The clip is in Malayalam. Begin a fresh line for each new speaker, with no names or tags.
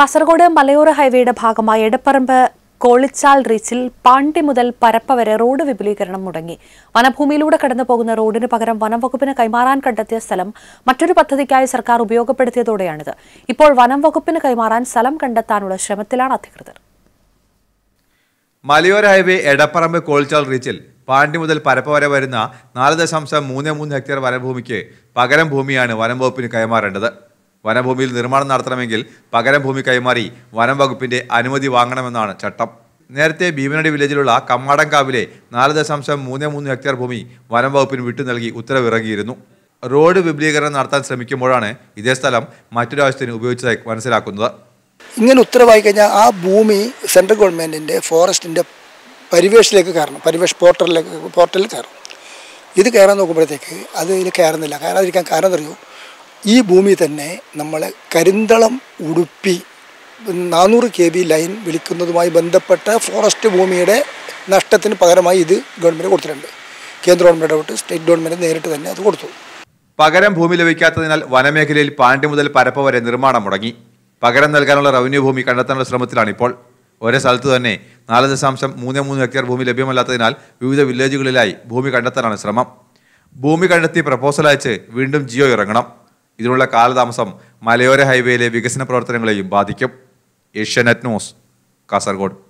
കാസർഗോഡ് മലയോര ഹൈവേയുടെ ഭാഗമായ എടപ്പറമ്പ് കോളിച്ചാൽ റീച്ചിൽ പാണ്ടി മുതൽ പരപ്പ വരെ റോഡ് വിപുലീകരണം മുടങ്ങി വനഭൂമിയിലൂടെ കടന്നു പോകുന്ന റോഡിന് പകരം വനം വകുപ്പിന് കൈമാറാൻ കണ്ടെത്തിയ സ്ഥലം മറ്റൊരു പദ്ധതിക്കായി സർക്കാർ ഉപയോഗപ്പെടുത്തിയതോടെയാണിത് ഇപ്പോൾ വനം വകുപ്പിന് കൈമാറാൻ സ്ഥലം കണ്ടെത്താനുള്ള ശ്രമത്തിലാണ് അധികൃതർ
മലയോര ഹൈവേ എടപ്പറമ്പ് കോളിച്ചാൽ റീച്ചിൽ പാണ്ടി മുതൽ പരപ്പ വരെ വരുന്ന നാല് ദശാംശം മൂന്ന് മൂന്ന് ഹെക്ടർ വനഭൂമിക്ക് പകരം ഭൂമിയാണ് വനം വകുപ്പിന് കൈമാറേണ്ടത് വനഭൂമിയിൽ നിർമ്മാണം നടത്തണമെങ്കിൽ പകരം ഭൂമി കൈമാറി വനം വകുപ്പിന്റെ അനുമതി വാങ്ങണമെന്നാണ് ചട്ടം നേരത്തെ ഭീമനടി വില്ലേജിലുള്ള കമ്മാടംകാവിലെ നാല് ദശാംശം മൂന്ന് മൂന്ന് ഹെക്ടർ ഭൂമി വനം വകുപ്പിന് വിട്ടു നൽകി ഉത്തരവിറങ്ങിയിരുന്നു റോഡ് വിപുലീകരണം നടത്താൻ ശ്രമിക്കുമ്പോഴാണ് ഇതേ സ്ഥലം മറ്റൊരാവശ്യത്തിന് ഉപയോഗിച്ചതായി മനസ്സിലാക്കുന്നത്
ഇങ്ങനെ ഉത്തരവായി കഴിഞ്ഞാൽ ആ ഭൂമി സെൻട്രൽ ഗവൺമെൻറ്റിൻ്റെ ഫോറസ്റ്റിൻ്റെ പരിവേഷിലേക്ക് കയറണം പരിവേഷ് പോർട്ടലിലേക്ക് പോർട്ടലിൽ കയറണം ഇത് കയറാൻ നോക്കുമ്പോഴത്തേക്ക് ഇതിൽ കയറുന്നില്ല കയറാതിരിക്കാൻ കാരണം അറിയൂ ഈ ഭൂമി തന്നെ നമ്മൾ കരിന്തളം ഉടുപ്പി നാനൂറ് കെ ബി ലൈൻ വിളിക്കുന്നതുമായി ബന്ധപ്പെട്ട ഫോറസ്റ്റ് ഭൂമിയുടെ നഷ്ടത്തിന് പകരമായി ഇത് ഗവൺമെൻറ് കൊടുത്തിട്ടുണ്ട് കേന്ദ്ര ഗവൺമെൻറ് ഇടപെട്ട് സ്റ്റേറ്റ് ഗവൺമെൻറ് നേരിട്ട് തന്നെ അത് കൊടുത്തു
പകരം ഭൂമി ലഭിക്കാത്തതിനാൽ വനമേഖലയിൽ പാണ്ടി മുതൽ പരപ്പ വരെ നിർമ്മാണം മുടങ്ങി പകരം നൽകാനുള്ള റവന്യൂ ഭൂമി കണ്ടെത്താനുള്ള ശ്രമത്തിലാണിപ്പോൾ ഒരേ സ്ഥലത്ത് തന്നെ നാല് ദശാംശം മൂന്ന് മൂന്ന് ഹെക്ടർ ഭൂമി ലഭ്യമല്ലാത്തതിനാൽ വിവിധ വില്ലേജുകളിലായി ഭൂമി കണ്ടെത്താനാണ് ശ്രമം ഭൂമി കണ്ടെത്തി പ്രപ്പോസൽ അയച്ച് വീണ്ടും ജിയോ ഇറങ്ങണം ഇതിനുള്ള കാലതാമസം മലയോര ഹൈവേയിലെ വികസന പ്രവർത്തനങ്ങളെയും ബാധിക്കും ഏഷ്യാനെറ്റ് ന്യൂസ് കാസർഗോഡ്